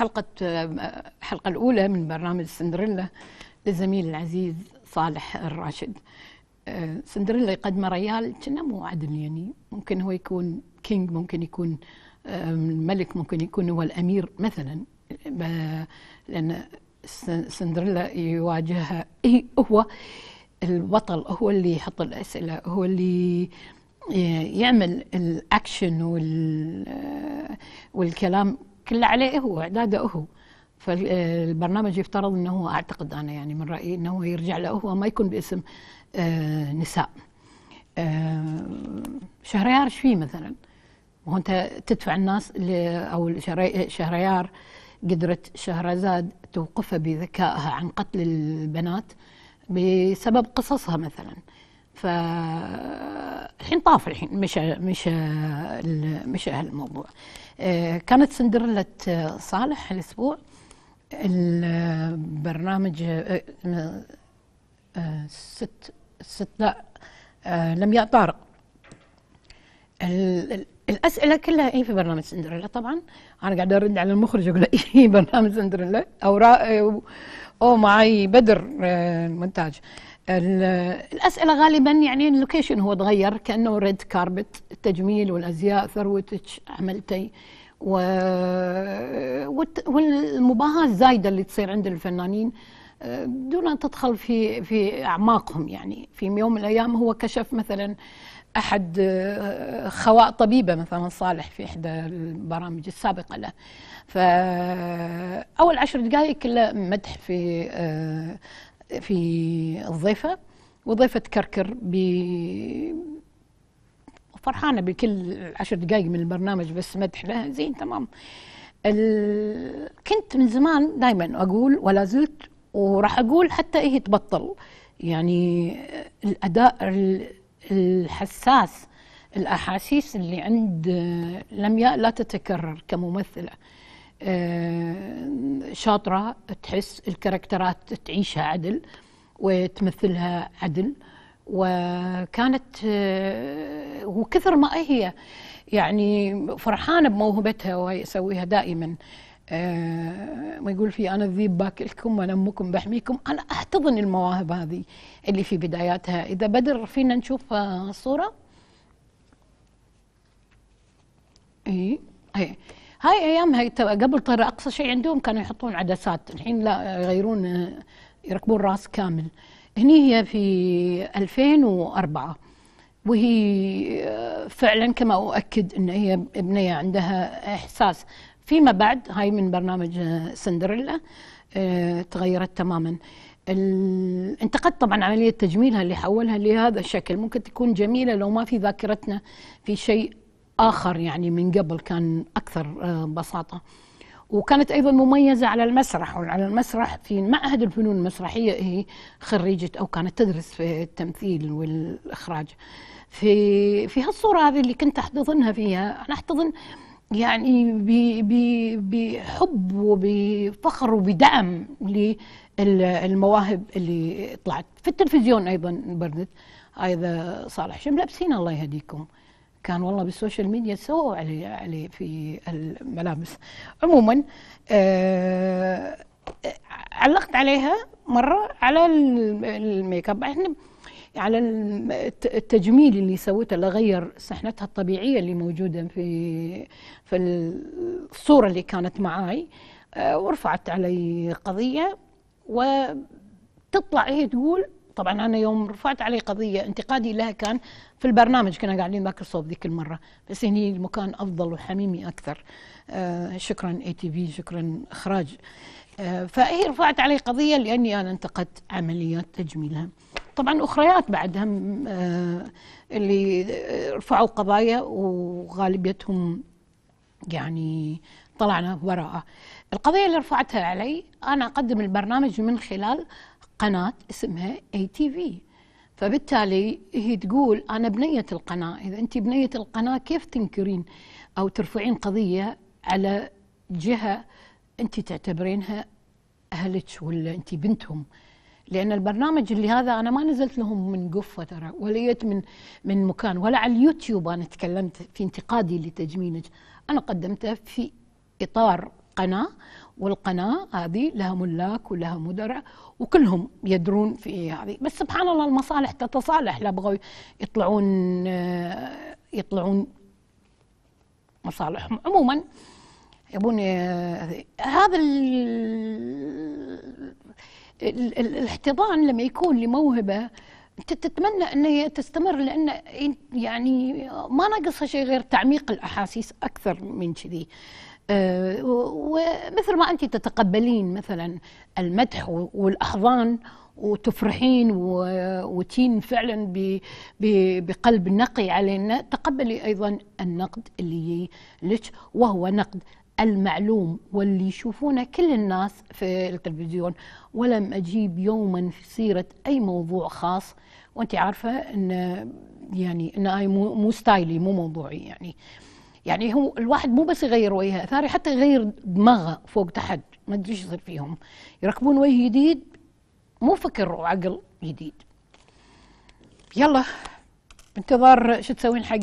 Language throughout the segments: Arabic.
حلقة الحلقة الأولى من برنامج سندريلا للزميل العزيز صالح الراشد سندريلا يقدم ريال كنا مو عدل يعني ممكن هو يكون كينج ممكن يكون الملك ممكن يكون هو الأمير مثلا لأن سندريلا يواجهها إيه هو البطل هو اللي يحط الأسئلة هو اللي آه، يعمل الأكشن آه، والكلام كله عليه هو اعداده هو فالبرنامج يفترض انه هو اعتقد انا يعني من رايي انه هو يرجع له هو ما يكون باسم آه، نساء آه، شهريار ايش فيه مثلا وهو انت تدفع الناس او شهريار قدرت شهرزاد توقفها بذكائها عن قتل البنات بسبب قصصها مثلا فالحين طاف الحين مشى مشى مشى هالموضوع آه، كانت سندريلا صالح الاسبوع البرنامج آه، آه، ست ست لا لم يطارق الاسئله كلها اي في برنامج سندريلا طبعا انا قاعده ارد على المخرج اقول له اي برنامج سندريلا او او معي بدر المونتاج الاسئله غالبا يعني اللوكيشن هو تغير كانه ريد كاربت التجميل والازياء ثروتك عملتي و... والمباهاه الزايده اللي تصير عند الفنانين آه، دون ان تدخل في في اعماقهم يعني في يوم من الايام هو كشف مثلا احد آه، خواء طبيبه مثلا صالح في احدى البرامج السابقه له فاول عشر دقائق كلها مدح في آه، في الضيفة وضيفة تكركر ب فرحانة بكل عشر دقائق من البرنامج بس مدح لها زين تمام ال... كنت من زمان دائما أقول ولا زلت وراح أقول حتى إيه تبطل يعني الأداء الحساس الأحاسيس اللي عند لمياء لا تتكرر كممثلة آه، شاطرة تحس الكاركترات تعيشها عدل وتمثلها عدل وكانت آه، وكثر ما هي يعني فرحانة بموهبتها وهي دائما آه، ما يقول في أنا الذيب باكلكم وأنا أمكم بحميكم أنا أحتضن المواهب هذه اللي في بداياتها إذا بدر فينا نشوف صورة إيه. إيه. هاي ايامها قبل طير اقصى شيء عندهم كانوا يحطون عدسات الحين لا يغيرون يركبون راس كامل هني هي في 2004 وهي فعلا كما اؤكد ان هي بنيه عندها احساس فيما بعد هاي من برنامج سندريلا آه، تغيرت تماما انتقدت طبعا عمليه تجميلها اللي حولها لهذا الشكل ممكن تكون جميله لو ما في ذاكرتنا في شيء آخر يعني من قبل كان أكثر آه، بساطة وكانت أيضا مميزة على المسرح وعلى المسرح في معهد الفنون المسرحية هي خريجة أو كانت تدرس في التمثيل والإخراج في في هالصورة هذه اللي كنت أحتضنها فيها أنا أحتضن يعني بحب وبفخر وبدعم للمواهب اللي طلعت في التلفزيون ايضا بردت هذا صالح شملبسين الله يهديكم كان والله بالسوشيال ميديا سووا علي علي في الملابس عموما آه علقت عليها مره على الميك اب احنا على التجميل اللي سويته اللي غير سحنتها الطبيعيه اللي موجوده في في الصوره اللي كانت معاي آه، ورفعت علي قضيه وتطلع هي تقول طبعا انا يوم رفعت عليه قضيه انتقادي لها كان في البرنامج كنا قاعدين الصوب ذيك المره بس هني المكان افضل وحميمي اكثر آه شكرا اي تي في شكرا اخراج آه فهي رفعت علي قضيه لاني انا انتقدت عمليات تجميلها طبعا اخريات بعدهم آه اللي رفعوا قضايا وغالبيتهم يعني طلعنا براءه القضيه اللي رفعتها علي انا اقدم البرنامج من خلال قناة اسمها اي تي في فبالتالي هي تقول أنا بنية القناة إذا أنت بنية القناة كيف تنكرين أو ترفعين قضية على جهة أنت تعتبرينها أهلك ولا أنت بنتهم لأن البرنامج اللي هذا أنا ما نزلت لهم من قفة ترى ولا من من مكان ولا على اليوتيوب أنا تكلمت في انتقادي لتجميلك أنا قدمته في إطار قناة والقناة هذه لها ملاك ولها مدراء وكلهم يدرون في هذه بس سبحان الله المصالح تتصالح لا بغوا يطلعون آه، يطلعون مصالحهم عموما يبون آه، هذا الاحتضان لما يكون لموهبة تتمنى ان هي تستمر لان يعني ما ناقصها شيء غير تعميق الاحاسيس اكثر من كذي أه، ومثل ما انت تتقبلين مثلا المدح والاحضان وتفرحين وتين فعلا بقلب نقي علينا تقبلي ايضا النقد اللي لك وهو نقد المعلوم واللي يشوفونه كل الناس في التلفزيون ولم أجيب يوما في سيرة أي موضوع خاص وأنت عارفة أن يعني أن أي مو ستايلي مو موضوعي يعني يعني هو الواحد مو بس يغير وجهه ثاني حتى يغير دماغه فوق تحت ما ادري ايش يصير فيهم يركبون وجه جديد مو فكر وعقل جديد يلا انتظار شو تسوين حق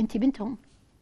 انت بنتهم